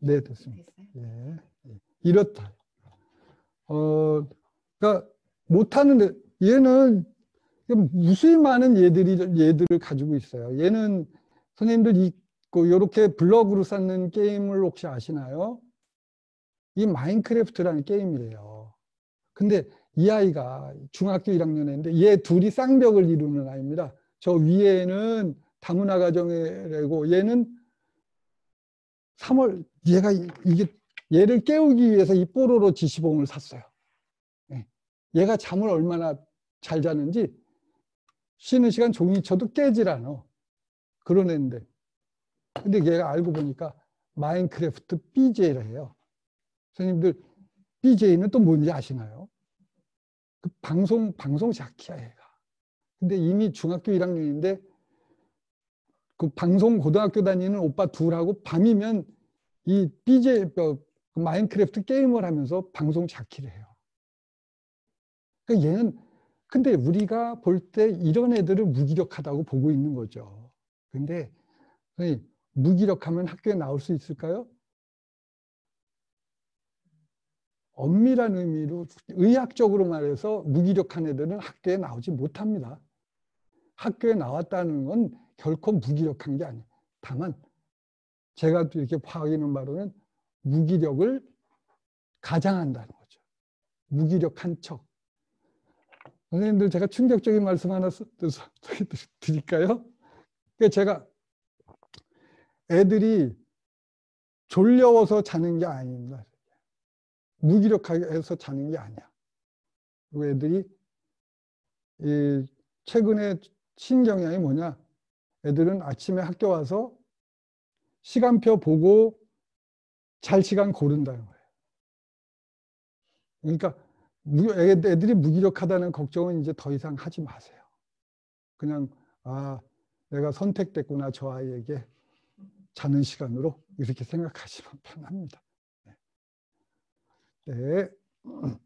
네, 됐습니다. 예, 예. 이렇다. 어, 그러니까 못하는데 얘는 무수히 많은 얘들이 얘들을 가지고 있어요. 얘는 선생님들 있고 이렇게 그, 블럭으로 쌓는 게임을 혹시 아시나요? 이 마인크래프트라는 게임이래요. 근데 이 아이가 중학교 1학년인데 얘 둘이 쌍벽을 이루는 아이입니다. 저 위에는 다문화 가정이고 얘는 3월 얘가 이게 얘를 깨우기 위해서 이 뽀로로 지시봉을 샀어요. 예. 얘가 잠을 얼마나 잘 자는지 쉬는 시간 종이 쳐도 깨질 않아. 그런 애인데. 근데 얘가 알고 보니까 마인크래프트 BJ래요. 선생님들 BJ는 또 뭔지 아시나요? 그 방송 방송 작키야 얘가. 근데 이미 중학교 1학년인데 그 방송 고등학교 다니는 오빠 둘하고 밤이면 이 BJ 그 그 마인크래프트 게임을 하면서 방송 자키를 해요. 그러니까 얘는 근데 우리가 볼 때 이런 애들을 무기력하다고 보고 있는 거죠. 근데 무기력하면 학교에 나올 수 있을까요? 엄밀한 의미로 의학적으로 말해서 무기력한 애들은 학교에 나오지 못합니다. 학교에 나왔다는 건 결코 무기력한 게 아니에요. 다만 제가 이렇게 파악하는 바로는 무기력을 가장한다는 거죠. 무기력한 척. 선생님들 제가 충격적인 말씀 하나 드릴까요? 그러니까 제가 애들이 졸려워서 자는 게 아닙니다. 무기력하게 해서 자는 게 아니야. 그 애들이 최근에 신경향이 뭐냐. 애들은 아침에 학교 와서 시간표 보고 잘 시간 고른다는 거예요. 그러니까 애들이 무기력하다는 걱정은 이제 더 이상 하지 마세요. 그냥 아 내가 선택됐구나 저 아이에게 자는 시간으로 이렇게 생각하시면 편합니다. 네. 네.